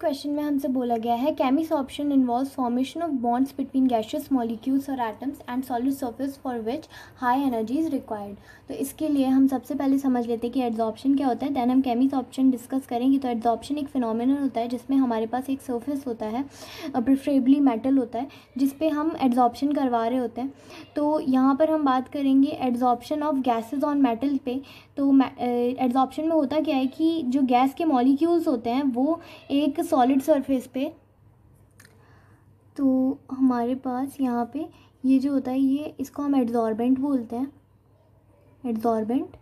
question में हमसे बोला गया है chemisorption involve formation of bonds between gaseous molecules और atoms and solid surface for which high energy is required तो इसके लिए हम सबसे पहले समझ लेते हैं कि एड्जॉप्शन क्या होता है दैन हम केमिस ऑप्शन डिस्कस करेंगे तो एड्जॉप्शन एक फिनोमिनल होता है जिसमें हमारे पास एक सर्फेस होता है प्रिफरेबली मेटल होता है जिसपे हम एड्जॉप्शन करवा रहे होते हैं तो यहाँ पर हम बात करेंगे adsorption of gases on metal पे तो एड्जॉप्शन में होता क्या है कि जो गैस के मॉलिक्यूल्स होते हैं वो एक सॉलिड सरफेस पे तो हमारे पास यहाँ पे ये जो होता है ये इसको हम एड्जॉर्बेंट बोलते हैं एड्जॉर्बेंट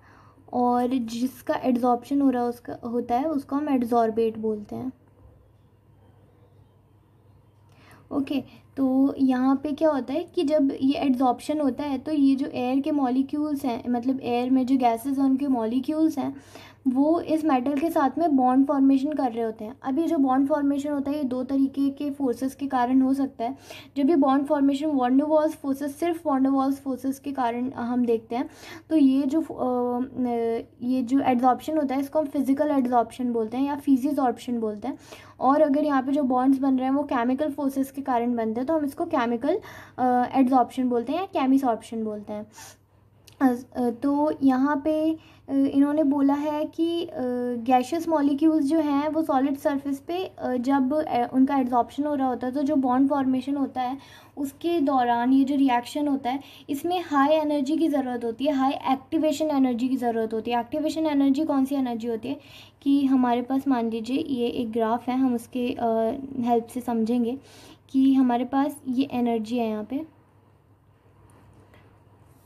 और जिसका एड्जॉर्प्शन हो रहा है उसका होता है उसको हम एड्जॉर्बेट बोलते हैं ओके okay, तो यहाँ पे क्या होता है कि जब ये एड्जॉर्प्शन होता है तो ये जो एयर के मॉलिक्यूल्स हैं मतलब एयर में जो गैसेस हैं उनके मॉलिक्यूल्स हैं वो इस मेटल के साथ में बॉन्ड फॉर्मेशन कर रहे होते हैं अभी जो बॉन्ड फॉर्मेशन होता है ये दो तरीके के फोर्सेस के कारण हो सकता है जब ये बॉन्ड फॉर्मेशन वॉन्डोवॉल्स फोर्सेस सिर्फ वॉन्डोवॉल्स फोर्सेस के कारण हम देखते हैं तो ये जो ये जो एड्जॉप्शन होता है इसको हम फिज़िकल एड्जॉर्प्शन बोलते हैं या ऑप्शन बोलते हैं और अगर यहाँ पर जो बॉन्ड्स बन रहे हैं वो केमिकल फोर्सेज के कारण बनते हैं तो हम इसको केमिकल एड्जॉप्शन बोलते हैं या ऑप्शन बोलते हैं तो यहाँ पे इन्होंने बोला है कि गैशियस मॉलिक्यूल्स जो हैं वो सॉलिड सरफेस पे जब उनका एड्जॉर्प्शन हो रहा होता है तो जो बॉन्ड फॉर्मेशन होता है उसके दौरान ये जो रिएक्शन होता है इसमें हाई एनर्जी की ज़रूरत होती है हाई एक्टिवेशन एनर्जी की ज़रूरत होती है एक्टिवेशन एनर्जी कौन सी एनर्जी होती है कि हमारे पास मान लीजिए ये एक ग्राफ है हम उसके हेल्प से समझेंगे कि हमारे पास ये एनर्जी है यहाँ पर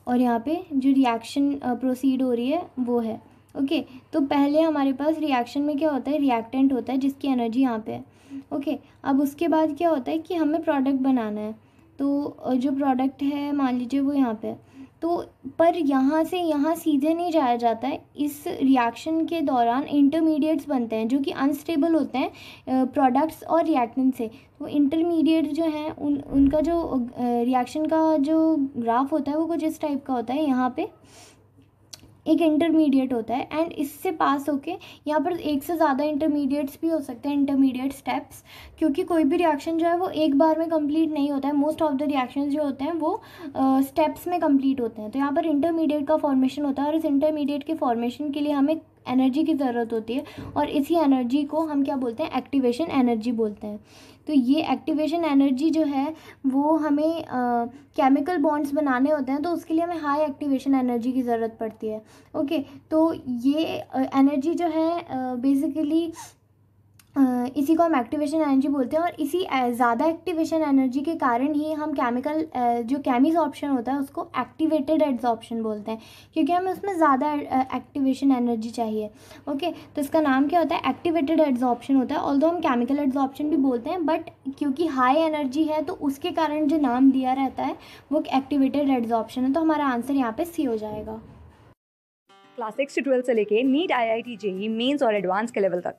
और यहाँ पे जो रिएक्शन प्रोसीड हो रही है वो है ओके okay, तो पहले हमारे पास रिएक्शन में क्या होता है रिएक्टेंट होता है जिसकी एनर्जी यहाँ पे है ओके okay, अब उसके बाद क्या होता है कि हमें प्रोडक्ट बनाना है तो जो प्रोडक्ट है मान लीजिए वो यहाँ पे तो पर यहाँ से यहाँ सीधे नहीं जाया जाता है इस रिएक्शन के दौरान इंटरमीडिएट्स बनते हैं जो कि अनस्टेबल होते हैं प्रोडक्ट्स और रिएक्टेंट से वो तो इंटरमीडिएट जो हैं उन उनका जो रिएक्शन का जो ग्राफ होता है वो कुछ इस टाइप का होता है यहाँ पे एक इंटरमीडिएट होता है एंड इससे पास होके यहाँ पर एक से ज़्यादा इंटरमीडिएट्स भी हो सकते हैं इंटरमीडिएट स्टेप्स क्योंकि कोई भी रिएक्शन जो है वो एक बार में कंप्लीट नहीं होता है मोस्ट ऑफ द रिएक्शन जो होते हैं वो स्टेप्स uh, में कंप्लीट होते हैं तो यहाँ पर इंटरमीडिएट का फॉर्मेशन होता है और इस इंटरमीडिएट के फॉर्मेशन के लिए हमें एनर्जी की ज़रूरत होती है और इसी एनर्जी को हम क्या बोलते हैं एक्टिवेशन एनर्जी बोलते हैं तो ये एक्टिवेशन एनर्जी जो है वो हमें केमिकल बॉन्ड्स बनाने होते हैं तो उसके लिए हमें हाई एक्टिवेशन एनर्जी की ज़रूरत पड़ती है ओके तो ये एनर्जी जो है बेसिकली इसी को हम एक्टिवेशन एनर्जी बोलते हैं और इसी ज़्यादा एक्टिवेशन एनर्जी के कारण ही हम केमिकल जो कैमिज ऑप्शन होता है उसको एक्टिवेटेड एड्सॉप्शन बोलते हैं क्योंकि हमें उसमें ज़्यादा एक्टिवेशन एनर्जी चाहिए ओके तो इसका नाम क्या होता है एक्टिवेटेड एड्सॉप्शन होता है ऑल हम केमिकल एड्सॉप्शन भी बोलते हैं बट क्योंकि हाई एनर्जी है तो उसके कारण जो नाम दिया रहता है वो एक्टिवेटेड एड्सॉप्शन है तो हमारा आंसर यहाँ पर सी हो जाएगा क्लास सिक्स से ट्वेल्थ से लेके NEET I I T JEE Mains और एडवांस के लेवल तक